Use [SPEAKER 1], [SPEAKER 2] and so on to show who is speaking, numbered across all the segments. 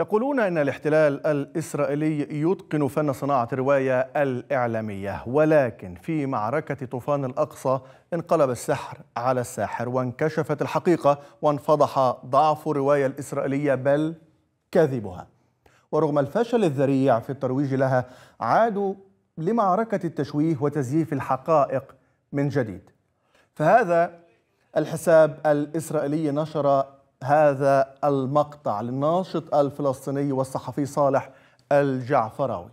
[SPEAKER 1] يقولون ان الاحتلال الاسرائيلي يتقن فن صناعه الروايه الاعلاميه ولكن في معركه طوفان الاقصى انقلب السحر على الساحر وانكشفت الحقيقه وانفضح ضعف الروايه الاسرائيليه بل كذبها ورغم الفشل الذريع في الترويج لها عادوا لمعركه التشويه وتزييف الحقائق من جديد فهذا الحساب الاسرائيلي نشر هذا المقطع للناشط الفلسطيني والصحفي صالح الجعفراوي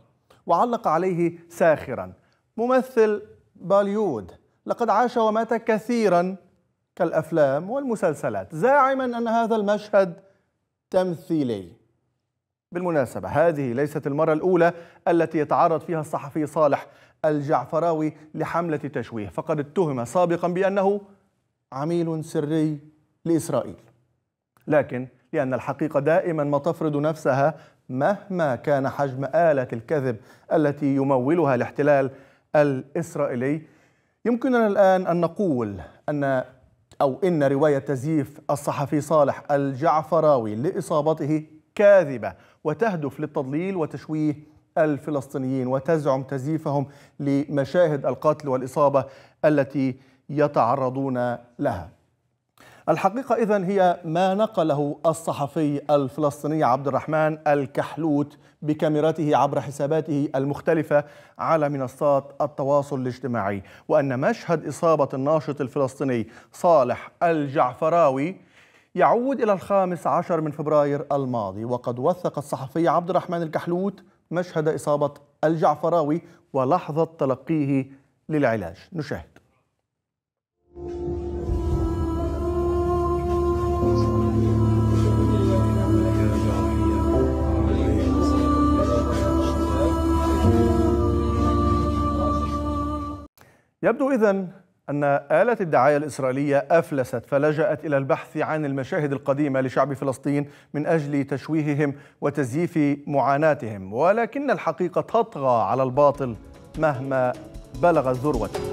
[SPEAKER 1] وعلق عليه ساخرا ممثل باليود لقد عاش ومات كثيرا كالافلام والمسلسلات زاعما ان هذا المشهد تمثيلي بالمناسبه هذه ليست المره الاولى التي يتعرض فيها الصحفي صالح الجعفراوي لحمله تشويه فقد اتهم سابقا بانه عميل سري لاسرائيل لكن لأن الحقيقة دائما ما تفرض نفسها مهما كان حجم آلة الكذب التي يمولها الاحتلال الإسرائيلي يمكننا الآن أن نقول أن أو إن رواية تزييف الصحفي صالح الجعفراوي لإصابته كاذبة وتهدف للتضليل وتشويه الفلسطينيين وتزعم تزييفهم لمشاهد القتل والإصابة التي يتعرضون لها الحقيقة إذا هي ما نقله الصحفي الفلسطيني عبد الرحمن الكحلوت بكاميراته عبر حساباته المختلفة على منصات التواصل الاجتماعي وأن مشهد إصابة الناشط الفلسطيني صالح الجعفراوي يعود إلى الخامس عشر من فبراير الماضي وقد وثق الصحفي عبد الرحمن الكحلوت مشهد إصابة الجعفراوي ولحظة تلقيه للعلاج نشاهد يبدو اذا أن آلة الدعاية الإسرائيلية أفلست فلجأت إلى البحث عن المشاهد القديمة لشعب فلسطين من أجل تشويههم وتزييف معاناتهم ولكن الحقيقة تطغى على الباطل مهما بلغت ذروته